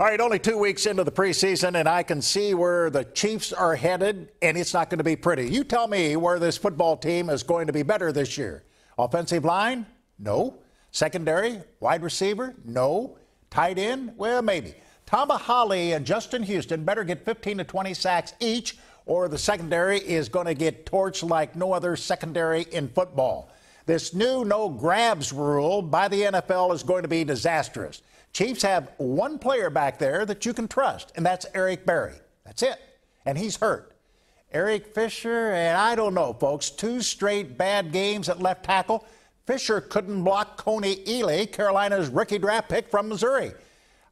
All right, only two weeks into the preseason, and I can see where the Chiefs are headed, and it's not going to be pretty. You tell me where this football team is going to be better this year. Offensive line? No. Secondary? Wide receiver? No. Tight end? Well, maybe. Tamba Holly and Justin Houston better get 15 to 20 sacks each, or the secondary is going to get torched like no other secondary in football. This new no grabs rule by the NFL is going to be disastrous. Chiefs have one player back there that you can trust, and that's Eric Berry. That's it. And he's hurt. Eric Fisher, and I don't know, folks, two straight bad games at left tackle. Fisher couldn't block Coney Ely, Carolina's rookie draft pick from Missouri.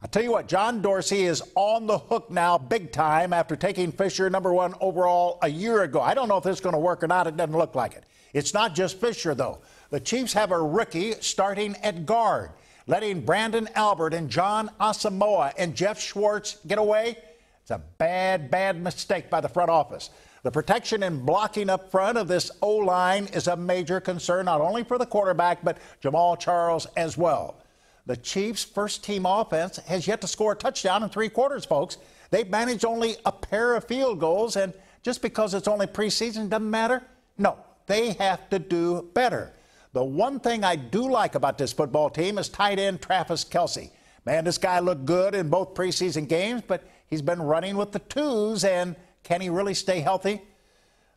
I tell you what, John Dorsey is on the hook now, big time, after taking Fisher number one overall a year ago. I don't know if this is going to work or not. It doesn't look like it. It's not just Fisher, though. The Chiefs have a rookie starting at guard, letting Brandon Albert and John Osamoa and Jeff Schwartz get away. It's a bad, bad mistake by the front office. The protection and blocking up front of this O line is a major concern, not only for the quarterback, but Jamal Charles as well. The Chiefs' first team offense has yet to score a touchdown in three quarters, folks. They've managed only a pair of field goals, and just because it's only preseason doesn't matter. No, they have to do better. The one thing I do like about this football team is tight end Travis Kelsey. Man, this guy looked good in both preseason games, but he's been running with the twos, and can he really stay healthy?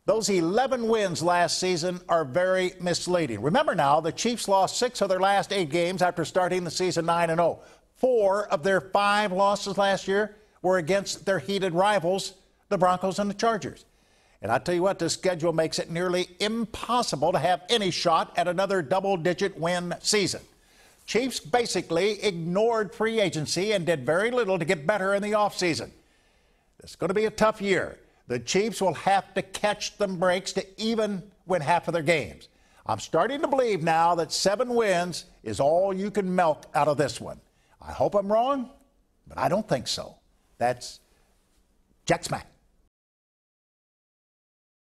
Those 11 wins last season are very misleading. Remember now, the Chiefs lost six of their last eight games after starting the season 9 0. Four of their five losses last year were against their heated rivals, the Broncos and the Chargers. And I tell you what, this schedule makes it nearly impossible to have any shot at another double digit win season. Chiefs basically ignored free agency and did very little to get better in the offseason. It's going to be a tough year. The Chiefs will have to catch them breaks to even win half of their games. I'm starting to believe now that seven wins is all you can milk out of this one. I hope I'm wrong, but I don't think so. That's Jack Smack.